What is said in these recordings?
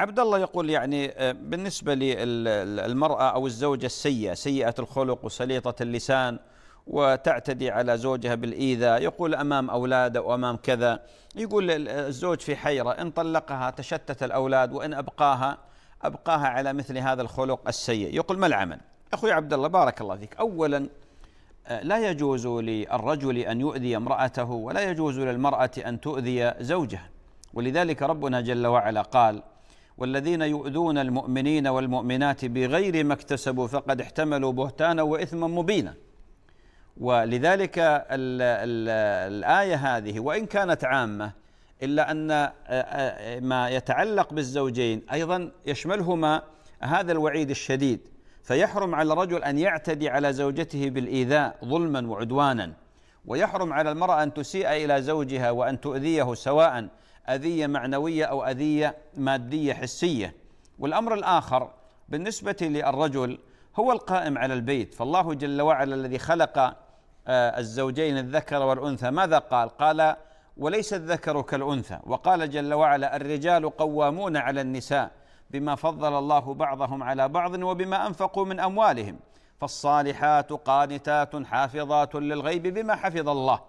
عبد الله يقول يعني آه، بالنسبة للمرأة أو الزوجة السيئة سيئة الخلق وسليطة اللسان وتعتدي على زوجها بالإيذاء يقول أمام أولاده وأمام كذا يقول الزوج في حيرة إن طلقها تشتت الأولاد وإن أبقاها أبقاها على مثل هذا الخلق السيء يقول ما العمل أخوي عبد الله بارك الله فيك أولا آه، لا يجوز للرجل أن يؤذي امرأته ولا يجوز للمرأة أن تؤذي زوجها ولذلك ربنا جل وعلا قال والذين يؤذون المؤمنين والمؤمنات بغير ما اكتسبوا فقد احتملوا بهتانا واثما مبينا ولذلك الـ الـ الايه هذه وان كانت عامه الا ان آه، آه، ما يتعلق بالزوجين ايضا يشملهما هذا الوعيد الشديد فيحرم على الرجل ان يعتدي على زوجته بالايذاء ظلما وعدوانا ويحرم على المراه ان تسيء الى زوجها وان تؤذيه سواء أذية معنوية أو أذية مادية حسية والأمر الآخر بالنسبة للرجل هو القائم على البيت فالله جل وعلا الذي خلق آه، الزوجين الذكر والأنثى ماذا قال؟ قال وليس الذكر كالأنثى وقال جل وعلا الرجال قوامون على النساء بما فضل الله بعضهم على بعض وبما أنفقوا من أموالهم فالصالحات قانتات حافظات للغيب بما حفظ الله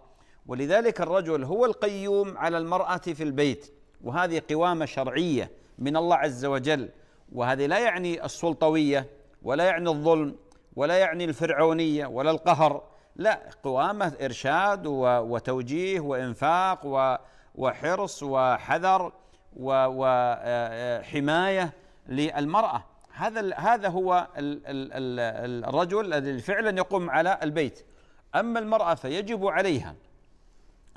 ولذلك الرجل هو القيوم على المرأة في البيت وهذه قوامة شرعية من الله عز وجل وهذه لا يعني السلطوية ولا يعني الظلم ولا يعني الفرعونية ولا القهر لا قوامة إرشاد وتوجيه وإنفاق وحرص وحذر وحماية آه، آه، للمرأة هذا هذا هو الرجل الذي فعلا يقوم على البيت أما المرأة فيجب عليها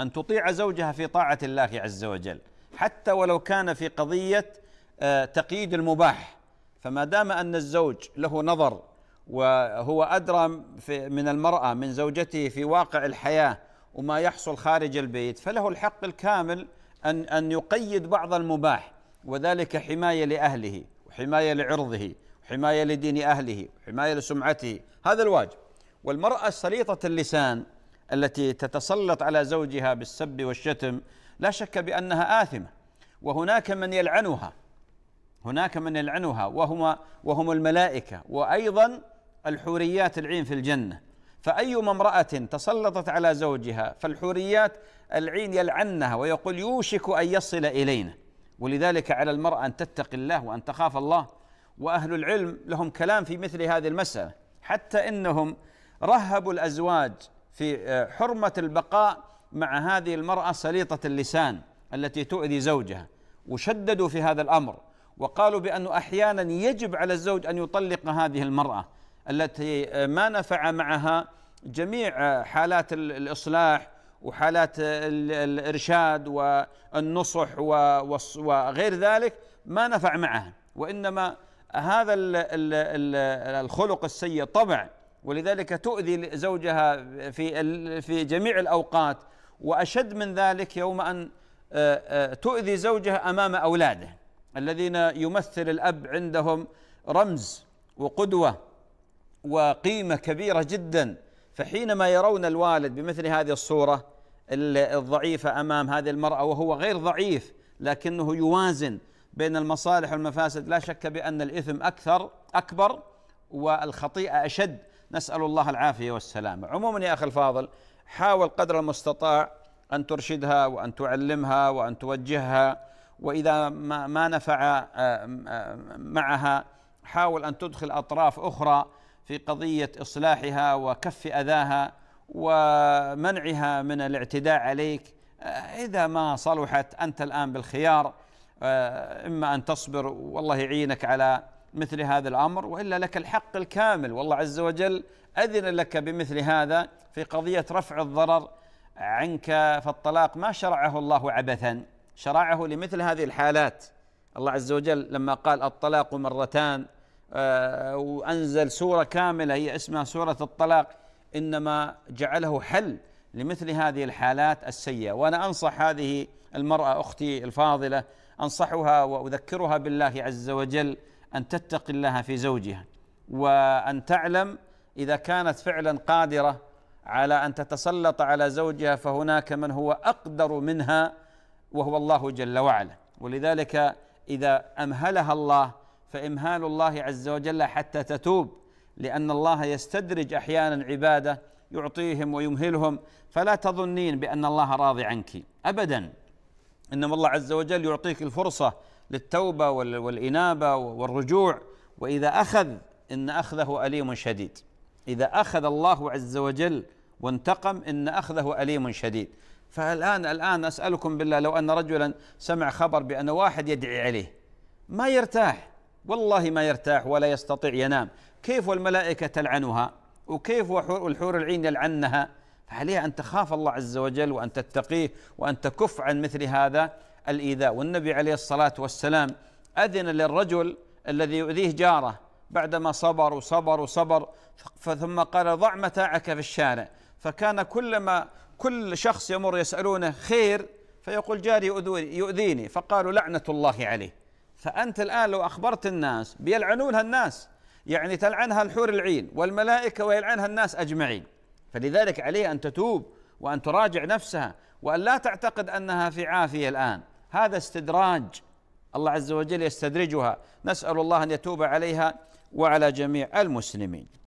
أن تطيع زوجها في طاعة الله عز وجل حتى ولو كان في قضية آه، تقييد المباح فما دام أن الزوج له نظر وهو أدرى من المرأة من زوجته في واقع الحياة وما يحصل خارج البيت فله الحق الكامل أن أن يقيد بعض المباح وذلك حماية لأهله وحماية لعرضه وحماية لدين أهله وحماية لسمعته هذا الواجب والمرأة سليطة اللسان التي تتسلط على زوجها بالسب والشتم لا شك بانها اثمه وهناك من يلعنها هناك من يلعنها وهما وهم الملائكه وايضا الحوريات العين في الجنه فايما امراه تسلطت على زوجها فالحوريات العين يلعنها ويقول يوشك ان يصل الينا ولذلك على المراه ان تتقي الله وان تخاف الله واهل العلم لهم كلام في مثل هذه المساله حتى انهم رهبوا الازواج في آه، حرمة البقاء مع هذه المرأة سليطة اللسان التي تؤذي زوجها وشددوا في هذا الأمر وقالوا بأنه أحيانا يجب على الزوج أن يطلق هذه المرأة التي آه، ما نفع معها جميع آه، حالات الإصلاح وحالات الإرشاد والنصح وغير ذلك ما نفع معها وإنما هذا الخلق السيء طبع ولذلك تؤذي زوجها في في جميع الاوقات واشد من ذلك يوم ان آه، آه، تؤذي زوجها امام اولاده الذين يمثل الاب عندهم رمز وقدوه وقيمه كبيره جدا فحينما يرون الوالد بمثل هذه الصوره الضعيفه امام هذه المراه وهو غير ضعيف لكنه يوازن بين المصالح والمفاسد لا شك بان الاثم اكثر اكبر والخطيئه اشد نسأل الله العافية والسلامة عموما يا أخي الفاضل حاول قدر المستطاع أن ترشدها وأن تعلمها وأن توجهها وإذا ما, ما نفع آه، معها حاول أن تدخل أطراف أخرى في قضية إصلاحها وكف أذاها ومنعها من الاعتداء عليك آه، إذا ما صلحت أنت الآن بالخيار آه، إما أن تصبر والله يعينك على مثل هذا الامر والا لك الحق الكامل والله عز وجل اذن لك بمثل هذا في قضيه رفع الضرر عنك فالطلاق ما شرعه الله عبثا شرعه لمثل هذه الحالات الله عز وجل لما قال الطلاق مرتان آه، وانزل سوره كامله هي اسمها سوره الطلاق انما جعله حل لمثل هذه الحالات السيئه وانا انصح هذه المراه اختي الفاضله انصحها واذكرها بالله عز وجل أن تتقي الله في زوجها وأن تعلم إذا كانت فعلا قادرة على أن تتسلط على زوجها فهناك من هو أقدر منها وهو الله جل وعلا ولذلك إذا أمهلها الله فإمهال الله عز وجل حتى تتوب لأن الله يستدرج أحيانا عباده يعطيهم ويمهلهم فلا تظنين بأن الله راضي عنك أبدا إنما الله عز وجل يعطيك الفرصة للتوبه والانابه والرجوع واذا اخذ ان اخذه اليم شديد اذا اخذ الله عز وجل وانتقم ان اخذه اليم شديد فالان الان اسالكم بالله لو ان رجلا سمع خبر بان واحد يدعي عليه ما يرتاح والله ما يرتاح ولا يستطيع ينام كيف والملائكه تلعنها وكيف والحور العين يلعنها فعليها ان تخاف الله عز وجل وان تتقيه وان تكف عن مثل هذا الإيذاء والنبي عليه الصلاة والسلام أذن للرجل الذي يؤذيه جاره بعدما صبر وصبر وصبر ثم قال ضع متاعك في الشارع فكان كلما كل شخص يمر يسألونه خير فيقول جاري يؤذيني فقالوا لعنة الله عليه فأنت الآن لو أخبرت الناس بيلعنونها الناس يعني تلعنها الحور العين والملائكة ويلعنها الناس أجمعين فلذلك عليه أن تتوب وأن تراجع نفسها وأن لا تعتقد أنها في عافية الآن هذا استدراج الله عز وجل يستدرجها نسأل الله أن يتوب عليها وعلى جميع المسلمين